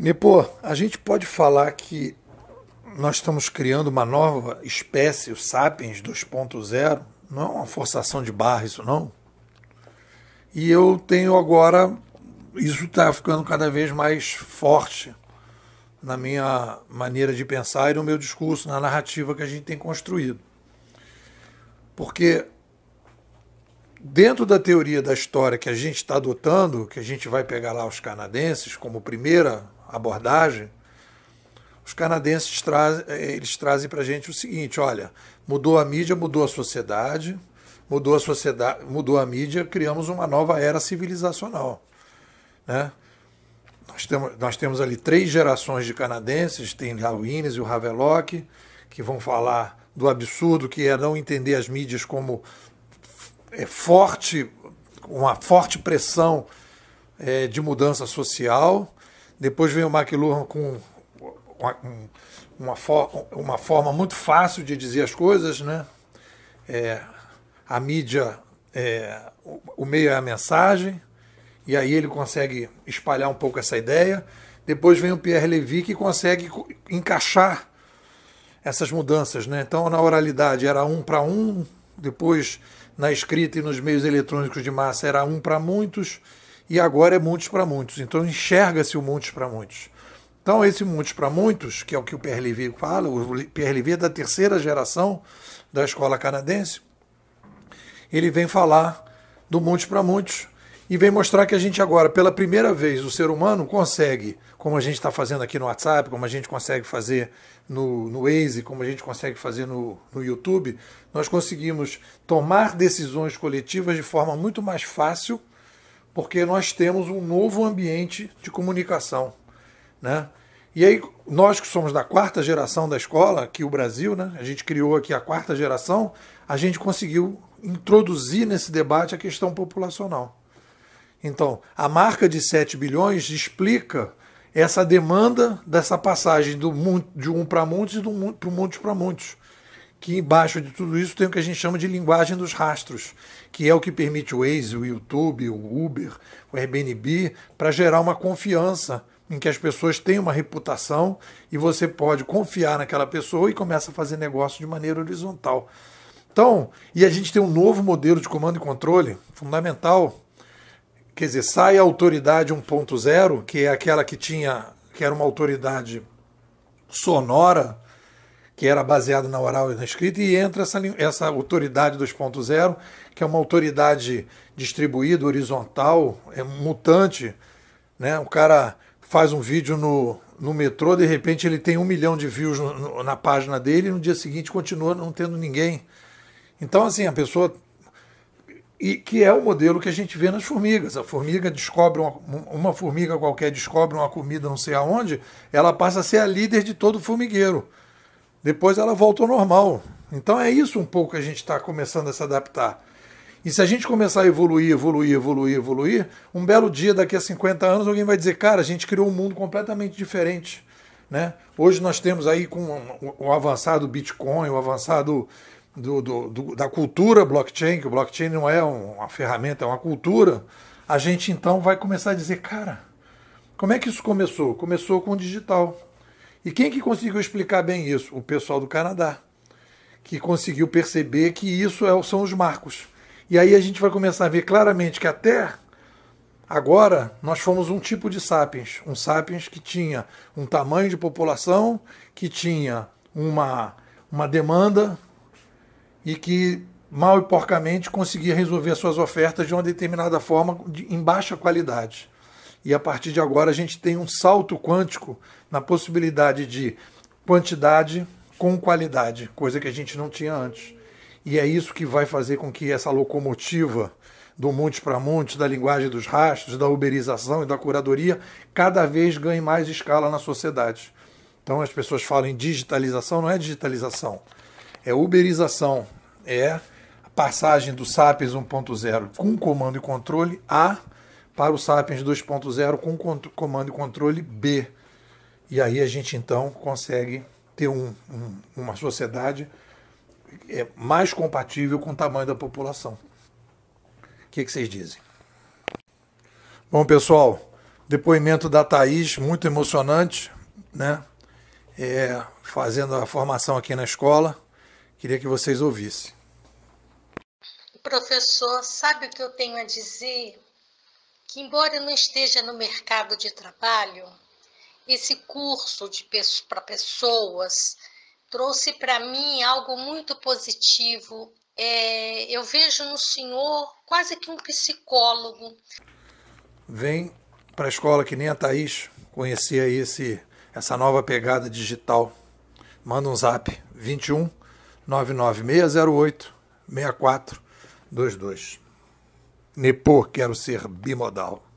Nepô, a gente pode falar que nós estamos criando uma nova espécie, o Sapiens 2.0? Não é uma forçação de barra isso, não? E eu tenho agora, isso está ficando cada vez mais forte na minha maneira de pensar e no meu discurso, na narrativa que a gente tem construído. Porque dentro da teoria da história que a gente está adotando, que a gente vai pegar lá os canadenses como primeira abordagem, os canadenses trazem, eh, eles trazem para a gente o seguinte: olha, mudou a mídia, mudou a sociedade, mudou a sociedade, mudou a mídia, criamos uma nova era civilizacional, né? Nós temos, nós temos ali três gerações de canadenses, tem o Innes e o Havelock, que vão falar do absurdo que é não entender as mídias como é forte, uma forte pressão é, de mudança social depois vem o McLuhan com uma, uma, for, uma forma muito fácil de dizer as coisas, né? É, a mídia, é, o, o meio é a mensagem, e aí ele consegue espalhar um pouco essa ideia. Depois vem o Pierre Levy que consegue encaixar essas mudanças, né? Então na oralidade era um para um, depois na escrita e nos meios eletrônicos de massa era um para muitos e agora é Montes para Muitos. Então enxerga-se o Montes para Muitos. Então, esse Montes para Muitos, que é o que o Pierre Lévy fala, o Pierre Lévy é da terceira geração da escola canadense, ele vem falar do Montes para Muitos e vem mostrar que a gente agora, pela primeira vez, o ser humano consegue, como a gente está fazendo aqui no WhatsApp, como a gente consegue fazer no, no Waze, como a gente consegue fazer no, no YouTube, nós conseguimos tomar decisões coletivas de forma muito mais fácil porque nós temos um novo ambiente de comunicação, né? E aí, nós que somos da quarta geração da escola, aqui o Brasil, né? A gente criou aqui a quarta geração, a gente conseguiu introduzir nesse debate a questão populacional. Então, a marca de 7 bilhões explica essa demanda dessa passagem do, de um para muitos e do para muitos para muitos que embaixo de tudo isso tem o que a gente chama de linguagem dos rastros, que é o que permite o Waze, o YouTube, o Uber, o Airbnb, para gerar uma confiança em que as pessoas têm uma reputação e você pode confiar naquela pessoa e começa a fazer negócio de maneira horizontal. Então, e a gente tem um novo modelo de comando e controle fundamental. Quer dizer, sai a autoridade 1.0, que é aquela que tinha, que era uma autoridade sonora, que era baseado na oral e na escrita, e entra essa, essa autoridade 2.0, que é uma autoridade distribuída, horizontal, é mutante. Né? O cara faz um vídeo no, no metrô, de repente ele tem um milhão de views no, no, na página dele, e no dia seguinte continua não tendo ninguém. Então, assim, a pessoa. E que é o modelo que a gente vê nas formigas. A formiga descobre uma, uma formiga qualquer descobre uma comida não sei aonde, ela passa a ser a líder de todo formigueiro. Depois ela volta ao normal. Então é isso um pouco que a gente está começando a se adaptar. E se a gente começar a evoluir, evoluir, evoluir, evoluir, um belo dia, daqui a 50 anos, alguém vai dizer, cara, a gente criou um mundo completamente diferente. Né? Hoje nós temos aí com o avançado Bitcoin, o avançado do, do, do, da cultura blockchain, que o blockchain não é uma ferramenta, é uma cultura, a gente então vai começar a dizer, cara, como é que isso começou? Começou com o digital. E quem que conseguiu explicar bem isso? O pessoal do Canadá, que conseguiu perceber que isso é são os marcos. E aí a gente vai começar a ver claramente que até agora nós fomos um tipo de sapiens, um sapiens que tinha um tamanho de população, que tinha uma, uma demanda e que mal e porcamente conseguia resolver suas ofertas de uma determinada forma de, em baixa qualidade. E a partir de agora a gente tem um salto quântico na possibilidade de quantidade com qualidade, coisa que a gente não tinha antes. E é isso que vai fazer com que essa locomotiva do monte para monte, da linguagem dos rastros, da uberização e da curadoria, cada vez ganhe mais escala na sociedade. Então as pessoas falam em digitalização, não é digitalização, é uberização, é a passagem do SAPES 1.0 com comando e controle a para o Sapiens 2.0 com comando e controle B. E aí a gente então consegue ter um, um, uma sociedade é, mais compatível com o tamanho da população. O que, é que vocês dizem? Bom, pessoal, depoimento da Thaís, muito emocionante, né? É, fazendo a formação aqui na escola. Queria que vocês ouvissem. Professor, sabe o que eu tenho a dizer? que, embora não esteja no mercado de trabalho, esse curso para pessoas trouxe para mim algo muito positivo. É, eu vejo no senhor quase que um psicólogo. Vem para a escola que nem a Thaís conhecia esse, essa nova pegada digital. Manda um zap 21 99608 6422. Nepô, quero ser bimodal.